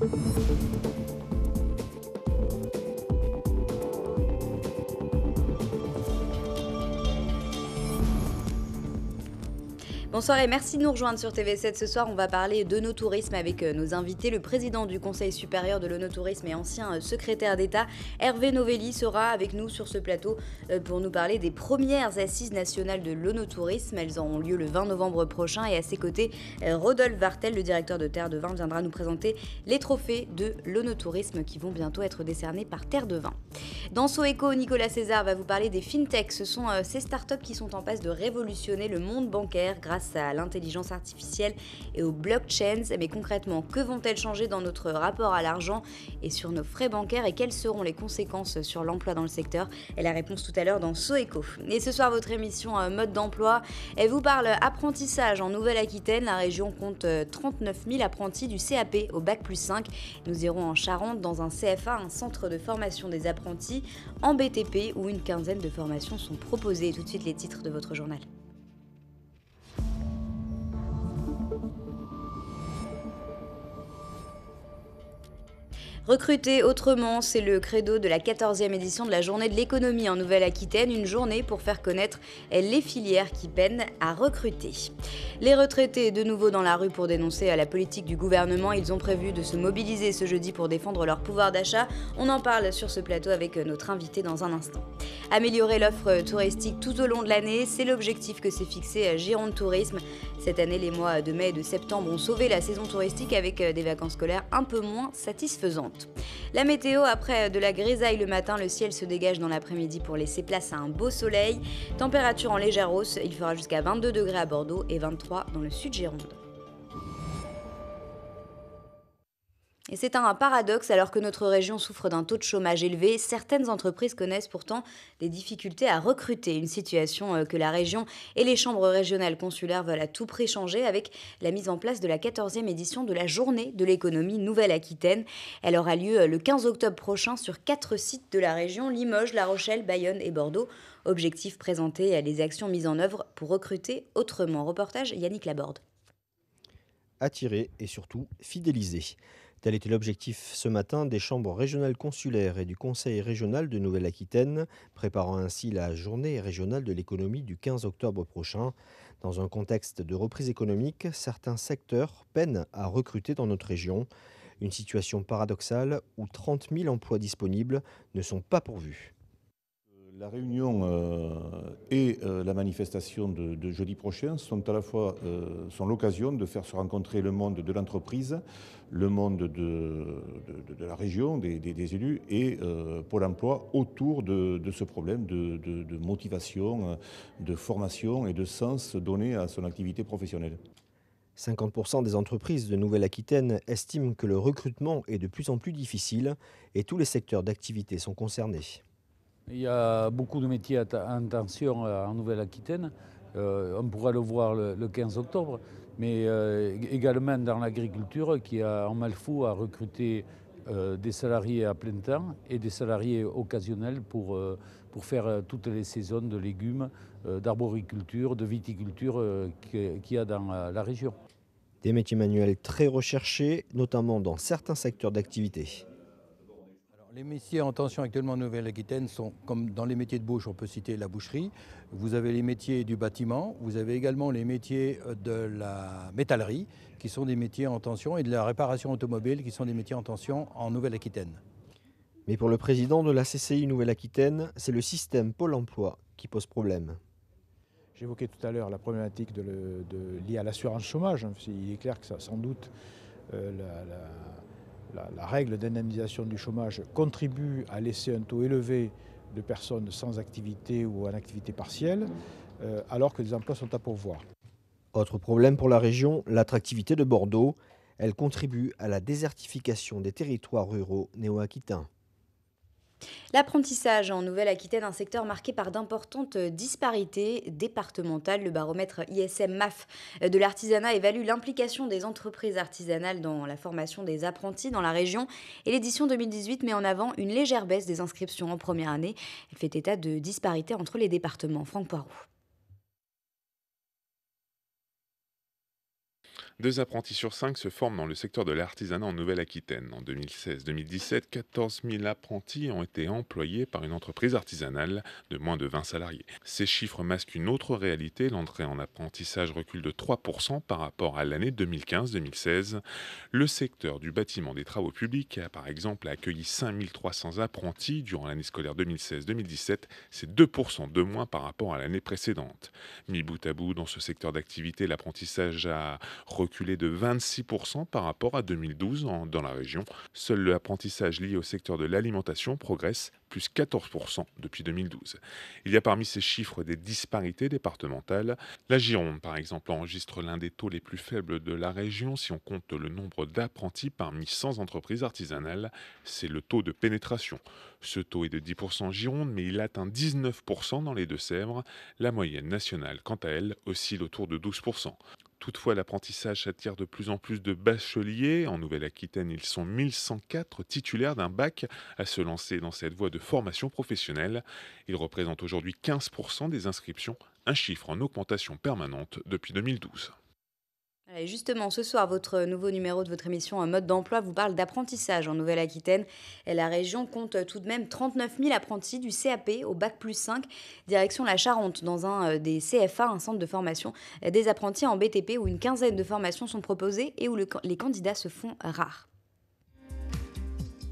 Thank you. Bonsoir et merci de nous rejoindre sur TV7. Ce soir, on va parler de nos avec euh, nos invités. Le président du Conseil supérieur de l'onotourisme et ancien euh, secrétaire d'État, Hervé Novelli, sera avec nous sur ce plateau euh, pour nous parler des premières assises nationales de l'onotourisme. Elles auront lieu le 20 novembre prochain et à ses côtés, Rodolphe Vartel, le directeur de Terre de Vin, viendra nous présenter les trophées de l'onotourisme qui vont bientôt être décernés par Terre de Vin. Dans Soeco, Nicolas César va vous parler des fintech. Ce sont ces startups qui sont en passe de révolutionner le monde bancaire grâce à l'intelligence artificielle et aux blockchains. Mais concrètement, que vont-elles changer dans notre rapport à l'argent et sur nos frais bancaires et quelles seront les conséquences sur l'emploi dans le secteur Et la réponse tout à l'heure dans Soeco. Et ce soir, votre émission euh, Mode d'emploi, elle vous parle apprentissage en Nouvelle-Aquitaine. La région compte 39 euh, 000 apprentis du CAP au bac plus 5. Nous irons en Charente dans un CFA, un centre de formation des apprentis en BTP où une quinzaine de formations sont proposées. Tout de suite les titres de votre journal. Recruter autrement, c'est le credo de la 14e édition de la journée de l'économie en Nouvelle-Aquitaine, une journée pour faire connaître les filières qui peinent à recruter. Les retraités de nouveau dans la rue pour dénoncer à la politique du gouvernement, ils ont prévu de se mobiliser ce jeudi pour défendre leur pouvoir d'achat. On en parle sur ce plateau avec notre invité dans un instant. Améliorer l'offre touristique tout au long de l'année, c'est l'objectif que s'est fixé à Gironde Tourisme. Cette année, les mois de mai et de septembre ont sauvé la saison touristique avec des vacances scolaires un peu moins satisfaisantes. La météo, après de la grisaille le matin, le ciel se dégage dans l'après-midi pour laisser place à un beau soleil. Température en légère hausse, il fera jusqu'à 22 degrés à Bordeaux et 23 dans le sud Gironde. Et c'est un paradoxe, alors que notre région souffre d'un taux de chômage élevé, certaines entreprises connaissent pourtant des difficultés à recruter, une situation euh, que la région et les chambres régionales consulaires veulent à tout prix changer avec la mise en place de la 14e édition de la journée de l'économie Nouvelle-Aquitaine. Elle aura lieu euh, le 15 octobre prochain sur quatre sites de la région, Limoges, La Rochelle, Bayonne et Bordeaux. Objectif présenté à euh, les actions mises en œuvre pour recruter autrement. Reportage Yannick Laborde. Attirer et surtout fidéliser. Tel était l'objectif ce matin des chambres régionales consulaires et du Conseil régional de Nouvelle-Aquitaine, préparant ainsi la journée régionale de l'économie du 15 octobre prochain. Dans un contexte de reprise économique, certains secteurs peinent à recruter dans notre région. Une situation paradoxale où 30 000 emplois disponibles ne sont pas pourvus. La réunion euh, et euh, la manifestation de, jeudi prochain sont à la fois euh, sont l'occasion de faire se rencontrer le monde de l'entreprise, le monde de, la région, des, des élus et Pôle emploi autour de, ce problème de motivation, de formation et de sens donné à son activité professionnelle. 50% des entreprises de Nouvelle-Aquitaine estiment que le recrutement est de plus en plus difficile et tous les secteurs d'activité sont concernés. Il y a beaucoup de métiers en tension euh, en Nouvelle-Aquitaine. Euh, on pourra le voir le, 15 octobre, mais euh, également dans l'agriculture qui, a, en Malfou, à recruter des salariés à plein temps et des salariés occasionnels pour faire toutes les saisons de légumes, d'arboriculture, de viticulture qu'il y a dans la région. Des métiers manuels très recherchés, notamment dans certains secteurs d'activité. Les métiers en tension actuellement en Nouvelle-Aquitaine sont, comme dans les métiers de bouche, on peut citer la boucherie, vous avez les métiers du bâtiment, vous avez également les métiers euh, de la métallerie, qui sont des métiers en tension, et de la réparation automobile, qui sont des métiers en tension en Nouvelle-Aquitaine. Mais pour le président de la CCI Nouvelle-Aquitaine, c'est le système Pôle Emploi qui pose problème. J'évoquais tout à l'heure la problématique de, liée à l'assurance chômage. Hein, il est clair que ça, sans doute, euh, la la, règle d'indemnisation du chômage contribue à laisser un taux élevé de personnes sans activité ou en activité partielle, euh, alors que les emplois sont à pourvoir. Autre problème pour la région, l'attractivité de Bordeaux. Elle contribue à la désertification des territoires ruraux néo-aquitains. L'apprentissage en Nouvelle-Aquitaine, un secteur marqué par d'importantes disparités départementales. Le baromètre ISM MAF de l'artisanat évalue l'implication des entreprises artisanales dans la formation des apprentis dans la région et l'édition 2018 met en avant une légère baisse des inscriptions en première année. Elle fait état de disparités entre les départements. Franck Poirot. Deux apprentis sur cinq se forment dans le secteur de l'artisanat en Nouvelle-Aquitaine. En 2016-2017, 14 000 apprentis ont été employés par une entreprise artisanale de moins de 20 salariés. Ces chiffres masquent une autre réalité. L'entrée en apprentissage recule de 3% par rapport à l'année 2015-2016. Le secteur du bâtiment des travaux publics a par exemple accueilli 5300 apprentis durant l'année scolaire 2016-2017. C'est 2% de moins par rapport à l'année précédente. Mis bout à bout, dans ce secteur d'activité, l'apprentissage a reculé de 26% par rapport à 2012 dans la région. Seul l'apprentissage lié au secteur de l'alimentation progresse, plus 14% depuis 2012. Il y a parmi ces chiffres des disparités départementales. La Gironde, par exemple, enregistre l'un des taux les plus faibles de la région si on compte le nombre d'apprentis parmi 100 entreprises artisanales. C'est le taux de pénétration. Ce taux est de 10% en Gironde, mais il atteint 19% dans les Deux-Sèvres. La moyenne nationale, quant à elle, oscille autour de 12%. Toutefois, l'apprentissage attire de plus en plus de bacheliers. En Nouvelle-Aquitaine, ils sont 1104 titulaires d'un bac à se lancer dans cette voie de formation professionnelle. Ils représentent aujourd'hui 15% des inscriptions, un chiffre en augmentation permanente depuis 2012 justement, ce soir, votre nouveau numéro de votre émission en Mode d'emploi vous parle d'apprentissage en Nouvelle-Aquitaine. Et la région compte tout de même 39 000 apprentis du CAP au Bac plus 5, direction la Charente, dans un euh, des CFA, un centre de formation des apprentis en BTP, où une quinzaine de formations sont proposées et où les candidats se font rares.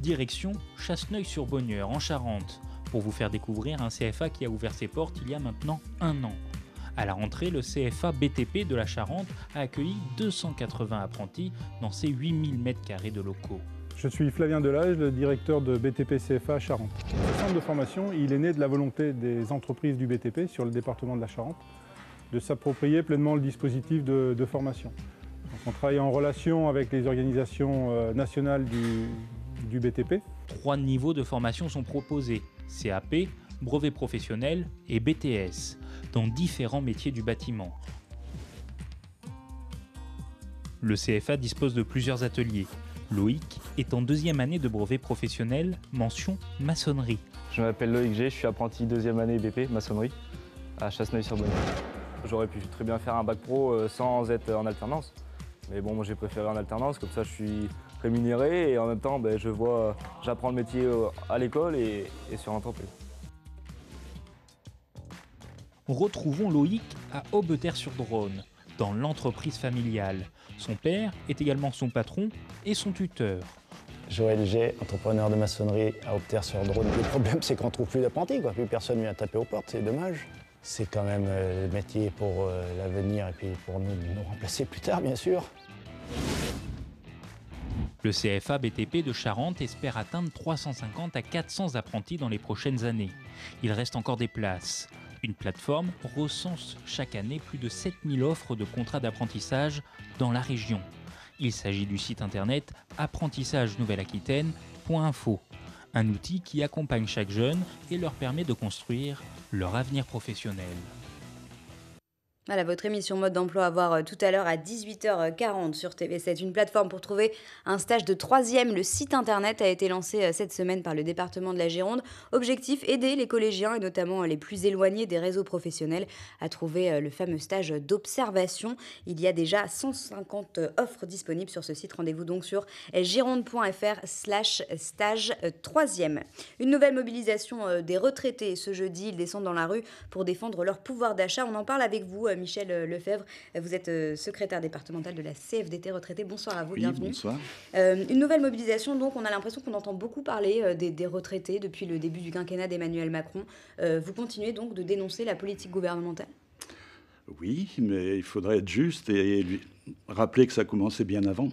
Direction Chasseneuil-sur-Bonheur, en Charente, pour vous faire découvrir un CFA qui a ouvert ses portes il y a maintenant un an. À la rentrée, le CFA BTP de la Charente a accueilli 280 apprentis dans ses 8000 m2 de locaux. Je suis Flavien Delage, le directeur de BTP CFA Charente. Ce centre de formation, il est né de la volonté des entreprises du BTP sur le département de la Charente de s'approprier pleinement le dispositif de, formation. on travaille en relation avec les organisations euh, nationales du, du BTP. Trois niveaux de formation sont proposés, CAP, brevet professionnel et BTS, dans différents métiers du bâtiment. Le CFA dispose de plusieurs ateliers. Loïc est en deuxième année de brevet professionnel, mention maçonnerie. Je m'appelle Loïc G, je suis apprenti deuxième année BP, maçonnerie, à Chasseneuil-sur-Bonne. J'aurais pu très bien faire un bac pro euh, sans être en alternance. Mais bon, moi j'ai préféré en alternance, comme ça je suis rémunéré et en même temps ben, je vois, j'apprends le métier euh, à l'école et, et sur l'entreprise retrouvons Loïc à Aubeterre-sur-Drône, dans l'entreprise familiale. Son père est également son patron et son tuteur. Joël G, entrepreneur de maçonnerie à aubeterre sur Drone. Le problème, c'est qu'on ne trouve plus d'apprentis, quoi. Plus personne ne a tapé aux portes, c'est dommage. C'est quand même euh, le métier pour euh, l'avenir et puis pour nous, nous remplacer plus tard, bien sûr. Le CFA BTP de Charente espère atteindre 350 à 400 apprentis dans les prochaines années. Il reste encore des places. Une plateforme recense chaque année plus de 7000 offres de contrats d'apprentissage dans la région. Il s'agit du site internet apprentissage-nouvelle-aquitaine.info, un outil qui accompagne chaque jeune et leur permet de construire leur avenir professionnel. Voilà votre émission mode d'emploi à voir euh, tout à l'heure à 18h40 sur TV7. Une plateforme pour trouver un stage de troisième. Le site internet a été lancé euh, cette semaine par le département de la Gironde. Objectif aider les collégiens et notamment euh, les plus éloignés des réseaux professionnels à trouver le fameux stage d'observation. Il y a déjà 150 offres disponibles sur ce site. Rendez-vous donc sur gironde.fr/slash stage troisième. Une nouvelle mobilisation des retraités ce jeudi. Ils descendent dans la rue pour défendre leur pouvoir d'achat. On en parle avec vous, Michel euh, Lefebvre. Vous êtes euh, secrétaire départemental de la CFDT retraité. Bonsoir à vous, bienvenue. Bonsoir. Euh, une nouvelle mobilisation, donc on a l'impression qu'on entend beaucoup parler des, retraités depuis le début du quinquennat d'Emmanuel Macron. vous continuez donc de dénoncer la politique gouvernementale Oui, mais il faudrait être juste et lui rappeler que ça commençait bien avant.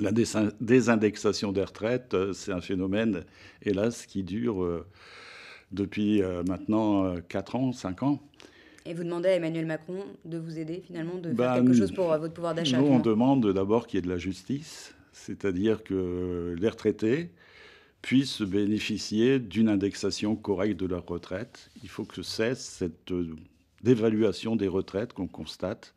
La désindexation des retraites, c'est un phénomène, hélas, qui dure depuis maintenant 4 ans, 5 ans. Et vous demandez à Emmanuel Macron de vous aider finalement, de faire bah, quelque chose pour euh, votre pouvoir d'achat Nous, on demande d'abord qu'il y ait de la justice, c'est-à-dire que les retraités puissent bénéficier d'une indexation correcte de leur retraite. Il faut que cesse cette euh, dévaluation des retraites qu'on constate.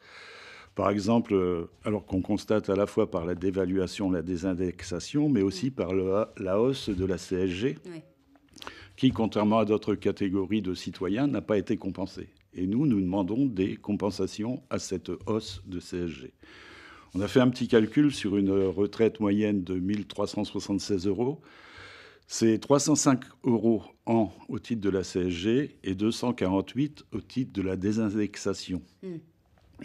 Par exemple, euh, alors qu'on constate à la fois par la dévaluation, la désindexation, mais aussi par la hausse de la CSG, qui, contrairement à d'autres catégories de citoyens, n'a pas été compensée. Et nous, nous demandons des compensations à cette hausse de CSG. On a fait un petit calcul sur une retraite moyenne de 1376 euros. C'est 305 euros an au titre de la CSG et 248 au titre de la désindexation. Hmm.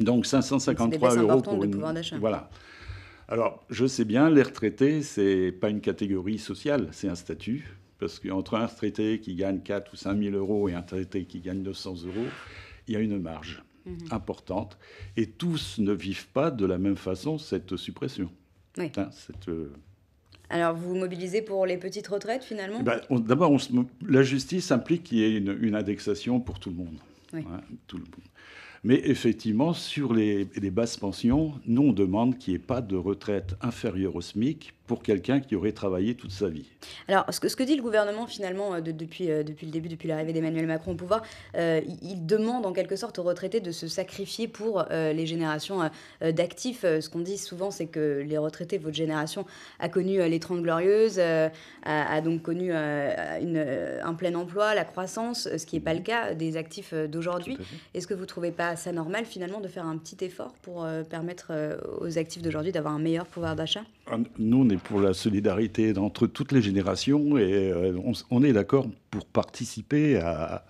Donc 553 euros pour une. Voilà. Alors, je sais bien, les retraités, c'est pas une catégorie sociale, c'est un statut parce qu'entre un retraité qui gagne 4 ou 5 000 euros et un retraité qui gagne 200 euros, il y a une marge mhm. importante. Et tous ne vivent pas de la même façon cette suppression. Hein, euh, Alors, vous vous mobilisez pour les petites retraites, finalement ben, D'abord, la justice implique qu'il y ait une, indexation pour tout le monde. Hein, tout le monde. Mais effectivement, sur les, les basses pensions, nous, on demande qu'il n'y ait pas de retraite inférieure au SMIC pour quelqu'un qui aurait travaillé toute sa vie. Alors, ce que, ce que dit le gouvernement finalement euh, depuis, euh, depuis le début, depuis l'arrivée d'Emmanuel Macron au pouvoir, euh, il demande en quelque sorte aux retraités de se sacrifier pour les générations d'actifs. Ce qu'on dit souvent, c'est que les retraités, votre génération, a connu les trente glorieuses, a, donc connu un plein emploi, la croissance, ce qui n'est pas le cas des actifs d'aujourd'hui. Est-ce que vous ne trouvez pas c'est normal finalement de faire un petit effort pour euh, permettre euh, aux actifs d'aujourd'hui d'avoir un meilleur pouvoir d'achat ah, Nous, on est pour la solidarité entre toutes les générations et euh, on, est d'accord pour participer à,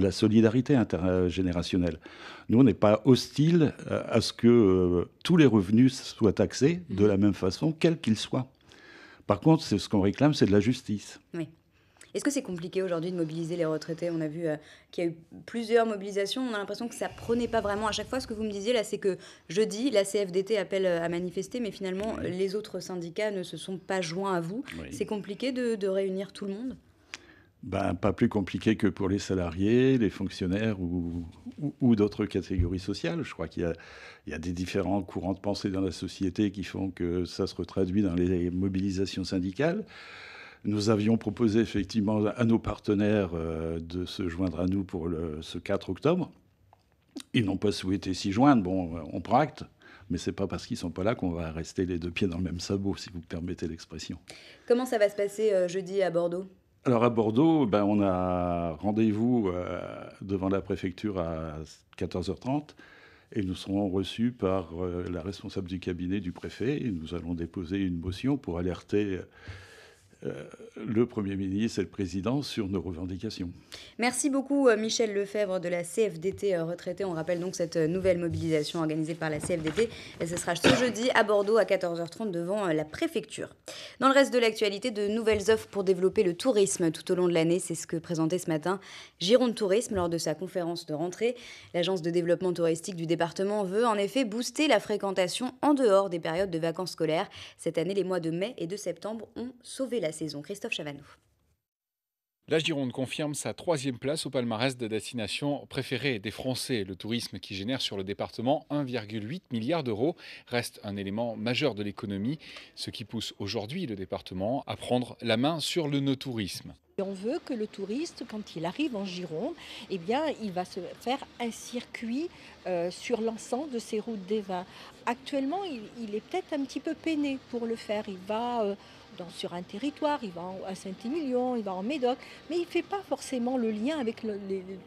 la solidarité intergénérationnelle. Nous, on n'est pas hostile à ce que tous les revenus soient taxés de mhm. la même façon, quels qu'ils soient. Par contre, ce qu'on réclame, c'est de la justice. Oui. Est-ce que c'est compliqué aujourd'hui de mobiliser les retraités On a vu euh, qu'il y a eu plusieurs mobilisations. On a l'impression que ça prenait pas vraiment à chaque fois. Ce que vous me disiez là, c'est que jeudi, la CFDT appelle euh, à manifester, mais finalement, les autres syndicats ne se sont pas joints à vous. C'est compliqué de, réunir tout le monde ben, pas plus compliqué que pour les salariés, les fonctionnaires ou, d'autres catégories sociales. Je crois qu'il y, y, a des différents courants de pensée dans la société qui font que ça se retraduit dans les mobilisations syndicales. Nous avions proposé effectivement à nos partenaires euh, de se joindre à nous pour ce 4 octobre. Ils n'ont pas souhaité s'y joindre. Bon, on practe mais c'est pas parce qu'ils sont pas là qu'on va rester les deux pieds dans le même sabot, si vous permettez l'expression. Comment ça va se passer euh, jeudi à Bordeaux alors à Bordeaux, ben, on a rendez-vous euh, devant la préfecture à 14h30 et nous serons reçus par la responsable du cabinet du préfet et nous allons déposer une motion pour alerter euh, le Premier ministre et le Président sur nos revendications. Merci beaucoup euh, Michel Lefebvre de la CFDT euh, retraité. On rappelle donc cette nouvelle mobilisation organisée par la CFDT. Et ce sera ce jeudi à Bordeaux à 14h30 devant la préfecture. Dans le reste de l'actualité, de nouvelles offres pour développer le tourisme tout au long de l'année, c'est ce que présentait ce matin Gironde Tourisme lors de sa conférence de rentrée. L'agence de développement touristique du département veut en effet booster la fréquentation en dehors des périodes de vacances scolaires. Cette année, les mois de mai et de septembre ont sauvé la saison. Christophe Chavanou la Gironde confirme sa troisième place au palmarès de destination préférée des Français. Le tourisme qui génère sur le département 1,8 milliard d'euros reste un élément majeur de l'économie, ce qui pousse aujourd'hui le département à prendre la main sur le no-tourisme. On veut que le touriste, quand il arrive en Gironde, eh bien, il va se faire un circuit euh, sur l'ensemble de ses routes des vins. Actuellement, il, est peut-être un petit peu peiné pour le faire. Il va euh, sur un territoire, il va en, à Saint-Émilion, il va en Médoc, mais il ne fait pas forcément le lien avec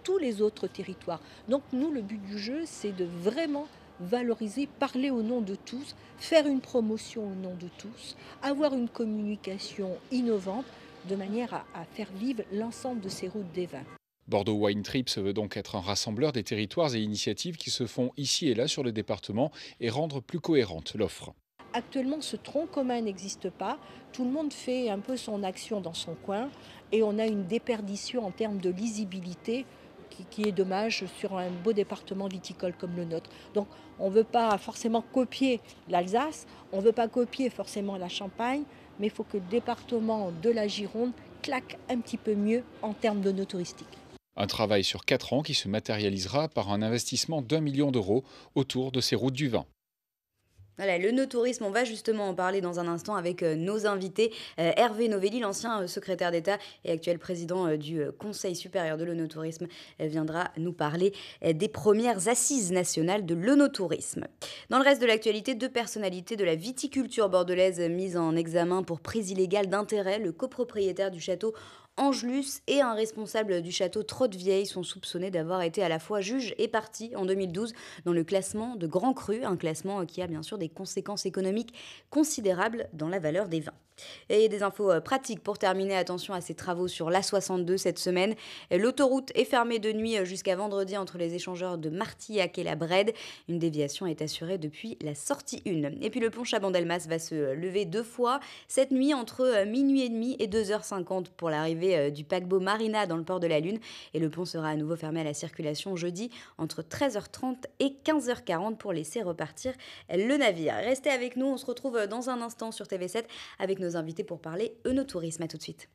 tous les autres territoires. Donc nous, le but du jeu, c'est de vraiment valoriser, parler au nom de tous, faire une promotion au nom de tous, avoir une communication innovante de manière à, faire vivre l'ensemble de ces routes des vins. Bordeaux Wine Trips veut donc être un rassembleur des territoires et initiatives qui se font ici et là sur le département et rendre plus cohérente l'offre. Actuellement, ce tronc commun n'existe pas. Tout le monde fait un peu son action dans son coin et on a une déperdition en termes de lisibilité qui, est dommage sur un beau département viticole comme le nôtre. Donc on ne veut pas forcément copier l'Alsace, on ne veut pas copier forcément la Champagne, mais il faut que le département de la Gironde claque un petit peu mieux en termes de nos touristiques. Un travail sur quatre ans qui se matérialisera par un investissement d'un million d'euros autour de ces routes du vin. Voilà, le tourisme on va justement en parler dans un instant avec euh, nos invités. Euh, Hervé Novelli, l'ancien euh, secrétaire d'État et actuel président du Conseil supérieur de l'onotourisme, viendra nous parler des premières assises nationales de l'onotourisme. Dans le reste de l'actualité, deux personnalités de la viticulture bordelaise mises en examen pour prise illégale d'intérêt. Le copropriétaire du château Angelus et un responsable du château Trottevieille sont soupçonnés d'avoir été à la fois juge et parti en 2012 dans le classement de Grand Cru, un classement qui a bien sûr des conséquences économiques considérables dans la valeur des vins. Et des infos euh, pratiques pour terminer, attention à ces travaux sur l'A62 cette semaine. L'autoroute est fermée de nuit euh, jusqu'à vendredi entre les échangeurs de Martillac et la Brède. Une déviation est assurée depuis la sortie 1. Et puis le pont Chabandelmas va se euh, lever deux fois cette nuit entre minuit et demi et 2h50 pour l'arrivée du paquebot Marina dans le port de la Lune. Et le pont sera à nouveau fermé à la circulation jeudi entre 13h30 et 15h40 pour laisser repartir le navire. Restez avec nous, on se retrouve dans un instant sur TV7 avec nos invités pour parler Tourisme. À tout de suite.